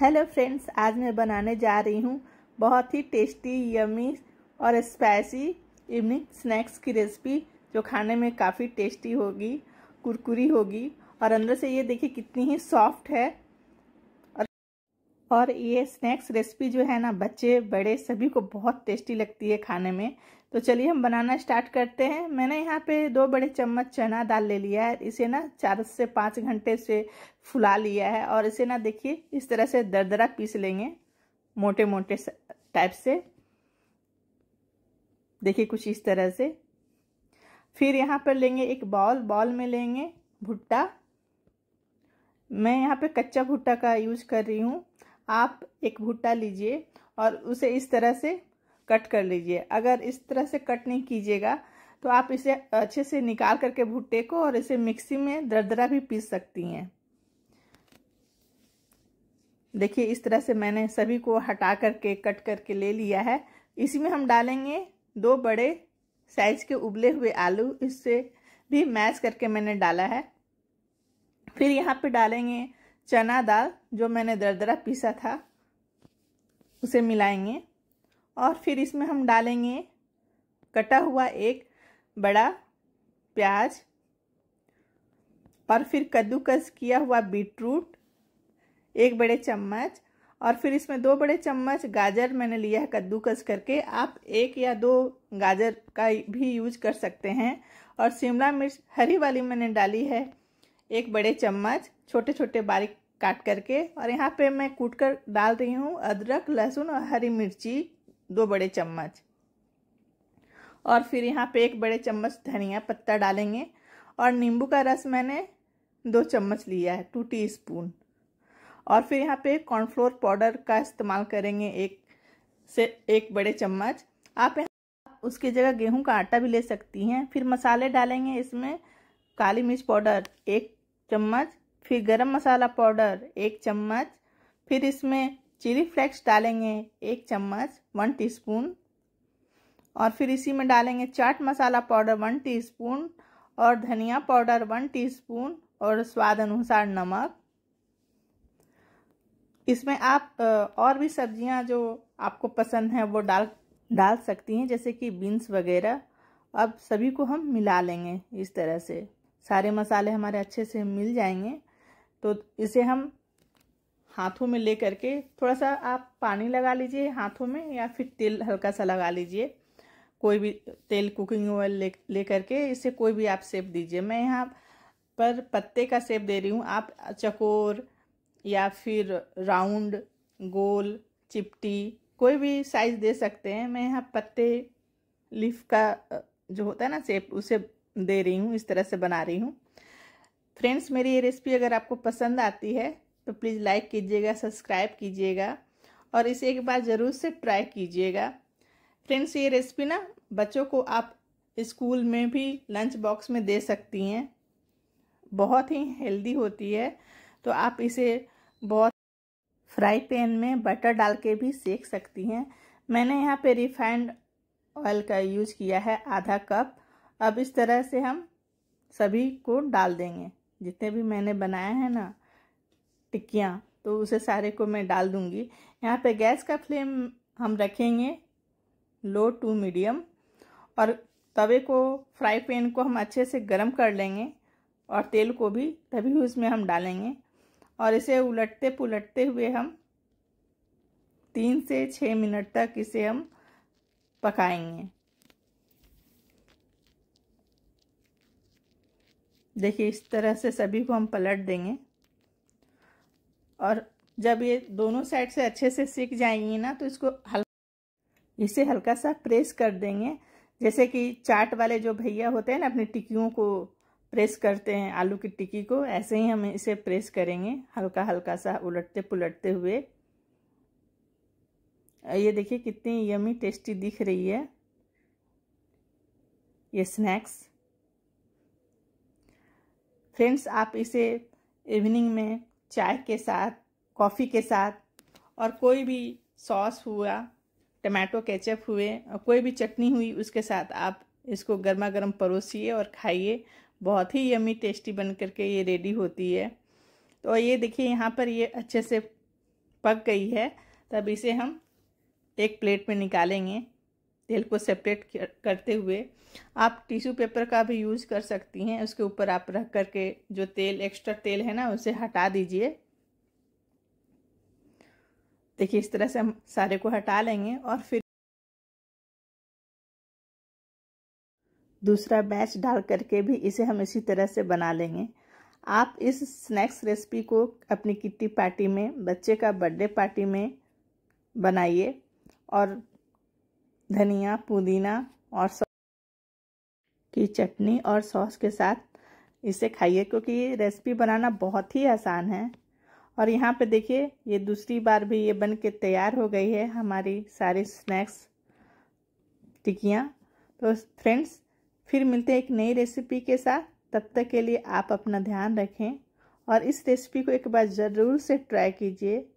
hello friends आज मैं बनाने जा रही हूँ बहुत ही टेस्टी यमी और स्पाइसी इवनिंग स्नैक्स की रेसिपी जो खाने में काफ़ी टेस्टी होगी कुरकुरी होगी और अंदर से ये देखिए कितनी ही सॉफ्ट है और और ये स्नैक्स रेसिपी जो है ना बच्चे बड़े सभी को बहुत टेस्टी लगती है खाने में तो चलिए हम बनाना स्टार्ट करते हैं मैंने यहाँ पे दो बड़े चम्मच चना दाल ले लिया है इसे ना चार से पाँच घंटे से फुला लिया है और इसे ना देखिए इस तरह से दरदरा पीस लेंगे मोटे मोटे टाइप से देखिए कुछ इस तरह से फिर यहाँ पर लेंगे एक बॉल बॉल में लेंगे भुट्टा मैं यहाँ पे कच्चा भुट्टा का यूज कर रही हूँ आप एक भुट्टा लीजिए और उसे इस तरह से कट कर लीजिए अगर इस तरह से कट नहीं कीजिएगा तो आप इसे अच्छे से निकाल करके भुट्टे को और इसे मिक्सी में दरदरा भी पीस सकती हैं देखिए इस तरह से मैंने सभी को हटा करके कट करके ले लिया है इसी में हम डालेंगे दो बड़े साइज के उबले हुए आलू इससे भी मैश करके मैंने डाला है फिर यहाँ पे डालेंगे चना दाल जो मैंने दरदरा पीसा था उसे मिलाएंगे और फिर इसमें हम डालेंगे कटा हुआ एक बड़ा प्याज और फिर कद्दूकस किया हुआ बीटरूट एक बड़े चम्मच और फिर इसमें दो बड़े चम्मच गाजर मैंने लिया है कद्दूकस करके आप एक या दो गाजर का भी यूज कर सकते हैं और शिमला मिर्च हरी वाली मैंने डाली है एक बड़े चम्मच छोटे छोटे बारीक काट करके और यहाँ पे मैं कूट कर डाल रही हूँ अदरक लहसुन और हरी मिर्ची दो बड़े चम्मच और फिर यहाँ पे एक बड़े चम्मच धनिया पत्ता डालेंगे और नींबू का रस मैंने दो चम्मच लिया है टू टी स्पून और फिर यहाँ पे कॉर्नफ्लोर पाउडर का इस्तेमाल करेंगे एक से एक बड़े चम्मच आप यहाँ उसकी जगह गेहूं का आटा भी ले सकती हैं फिर मसाले डालेंगे इसमें काली मिर्च पाउडर एक चम्मच फिर गरम मसाला पाउडर एक चम्मच फिर इसमें चिली फ्लेक्स डालेंगे एक चम्मच वन टीस्पून और फिर इसी में डालेंगे chaat masala powder one teaspoon और धनिया पाउडर वन टीस्पून और स्वाद अनुसार नमक इसमें आप और भी सब्जियां जो आपको पसंद हैं वो डाल डाल सकती हैं जैसे कि बीन्स वगैरह अब सभी को हम मिला लेंगे इस तरह से सारे मसाले हमारे अच्छे से मिल जाएंगे तो इसे हम हाथों में ले करके थोड़ा सा आप पानी लगा लीजिए हाथों में या फिर तेल हल्का सा लगा लीजिए कोई भी तेल कुकिंग ऑयल ले ले करके इसे कोई भी आप सेप दीजिए मैं यहाँ पर पत्ते का सेप दे रही हूँ आप चकोर या फिर राउंड गोल चिपटी कोई भी साइज दे सकते हैं मैं यहाँ पत्ते लीफ का जो होता है ना सेप उसे दे रही हूँ इस तरह से बना रही हूँ फ्रेंड्स मेरी ये रेसिपी अगर आपको पसंद आती है तो प्लीज़ लाइक कीजिएगा सब्सक्राइब कीजिएगा और इसे एक बार ज़रूर से ट्राई कीजिएगा फ्रेंड्स ये रेसिपी ना बच्चों को आप स्कूल में भी लंच बॉक्स में दे सकती हैं बहुत ही हेल्दी होती है तो आप इसे बहुत फ्राई पैन में बटर डाल के भी सेक सकती हैं मैंने यहाँ पे रिफाइंड ऑयल का यूज किया है आधा कप अब इस तरह से हम सभी को डाल देंगे जितने भी मैंने बनाया है ना टिक्कियाँ तो उसे सारे को मैं डाल दूँगी यहाँ पे गैस का फ्लेम हम रखेंगे लो टू मीडियम और तवे को फ्राई पैन को हम अच्छे से गर्म कर लेंगे और तेल को भी तभी उसमें हम डालेंगे और इसे उलटते पुलटते हुए हम तीन से छः मिनट तक इसे हम पकाएंगे देखिए इस तरह से सभी को हम पलट देंगे और जब ये दोनों साइड से अच्छे से सीख जाएंगी ना तो इसको हल्का इसे हल्का सा प्रेस कर देंगे जैसे कि चाट वाले जो भैया होते हैं ना अपनी टिक्कियों को प्रेस करते हैं आलू की टिक्की को ऐसे ही हम इसे प्रेस करेंगे हल्का हल्का सा उलटते पुलटते हुए ये देखिए कितनी यमी टेस्टी दिख रही है ये स्नैक्स फ्रेंड्स आप इसे इवनिंग में चाय के साथ कॉफ़ी के साथ और कोई भी सॉस हुआ टमाटो केचप हुए और कोई भी चटनी हुई उसके साथ आप इसको गर्मा गर्म परोसिए और खाइए बहुत ही यमी टेस्टी बन करके ये रेडी होती है तो ये देखिए यहाँ पर ये अच्छे से पक गई है तब इसे हम एक प्लेट में निकालेंगे तेल को सेपरेट करते हुए आप टिश्यू पेपर का भी यूज़ कर सकती हैं उसके ऊपर आप रख करके जो तेल एक्स्ट्रा तेल है ना उसे हटा दीजिए देखिए इस तरह से हम सारे को हटा लेंगे और फिर दूसरा बैच डाल करके भी इसे हम इसी तरह से बना लेंगे आप इस स्नैक्स रेसिपी को अपनी किट्टी पार्टी में बच्चे का बर्थडे पार्टी में बनाइए और धनिया पुदीना और सॉस की चटनी और सॉस के साथ इसे खाइए क्योंकि ये रेसिपी बनाना बहुत ही आसान है और यहाँ पे देखिए ये दूसरी बार भी ये बन के तैयार हो गई है हमारी सारी स्नैक्स टिकियाँ तो फ्रेंड्स फिर मिलते हैं एक नई रेसिपी के साथ तब तक के लिए आप अपना ध्यान रखें और इस रेसिपी को एक बार ज़रूर से ट्राई कीजिए